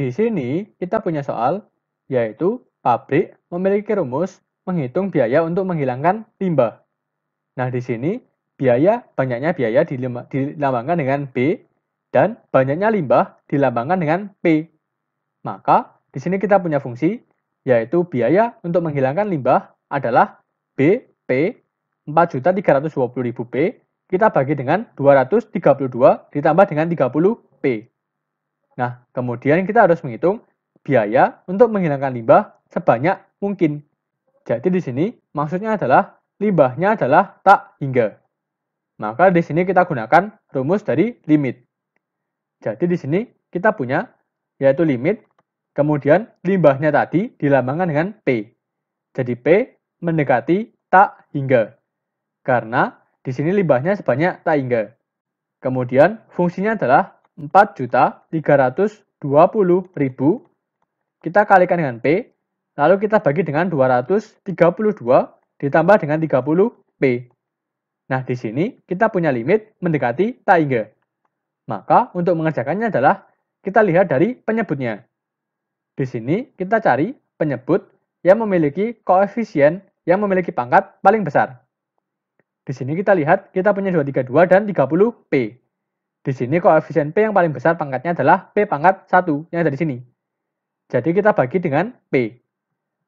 Di sini kita punya soal, yaitu pabrik memiliki rumus menghitung biaya untuk menghilangkan limbah. Nah, di sini biaya banyaknya biaya dilambangkan dengan B dan banyaknya limbah dilambangkan dengan P. Maka di sini kita punya fungsi yaitu biaya untuk menghilangkan limbah adalah BP 4.320.000 P kita bagi dengan 232 ditambah dengan 30 P. Nah, kemudian kita harus menghitung biaya untuk menghilangkan limbah sebanyak mungkin. Jadi di sini maksudnya adalah limbahnya adalah tak hingga. Maka di sini kita gunakan rumus dari limit. Jadi di sini kita punya yaitu limit, kemudian limbahnya tadi dilambangkan dengan P. Jadi P mendekati tak hingga. Karena di sini limbahnya sebanyak tak hingga. Kemudian fungsinya adalah 4.320.000 kita kalikan dengan P, lalu kita bagi dengan 232 ditambah dengan 30 P. Nah, di sini kita punya limit mendekati taiga. Maka untuk mengerjakannya adalah kita lihat dari penyebutnya. Di sini kita cari penyebut yang memiliki koefisien yang memiliki pangkat paling besar. Di sini kita lihat kita punya 232 dan 30P. Di sini koefisien P yang paling besar pangkatnya adalah P pangkat 1 yang ada di sini. Jadi kita bagi dengan P.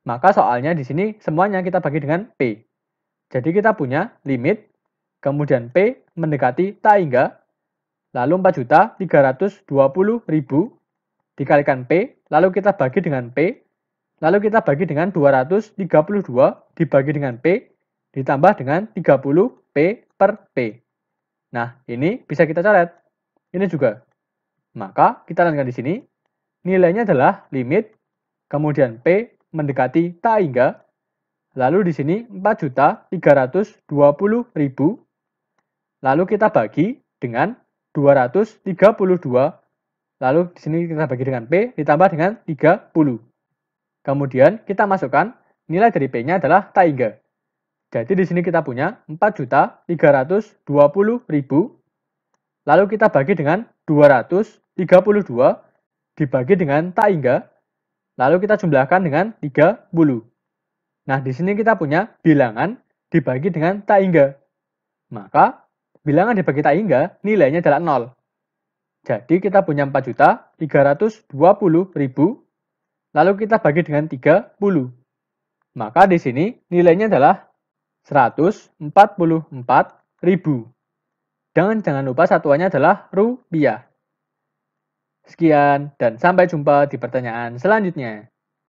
Maka soalnya di sini semuanya kita bagi dengan P. Jadi kita punya limit, kemudian P mendekati tak hingga, lalu 4.320.000 dikalikan P, lalu kita bagi dengan P, lalu kita bagi dengan 232 dibagi dengan P, ditambah dengan 30 P per P. Nah, ini bisa kita coret. Ini juga. Maka kita lanjutkan di sini. Nilainya adalah limit, kemudian P mendekati tak hingga. Lalu di sini 4.320.000. Lalu kita bagi dengan 232. Lalu di sini kita bagi dengan P ditambah dengan 30. Kemudian kita masukkan nilai dari P-nya adalah tak hingga. Jadi di sini kita punya 4.320.000 Lalu kita bagi dengan 232 dibagi dengan tak hingga. Lalu kita jumlahkan dengan 30. Nah, di sini kita punya bilangan dibagi dengan tak hingga. Maka, bilangan dibagi tak hingga nilainya adalah 0. Jadi kita punya 4 juta 320 ribu. Lalu kita bagi dengan 30. Maka di sini nilainya adalah 144 ribu. Dan jangan lupa satuannya adalah rupiah. Sekian dan sampai jumpa di pertanyaan selanjutnya.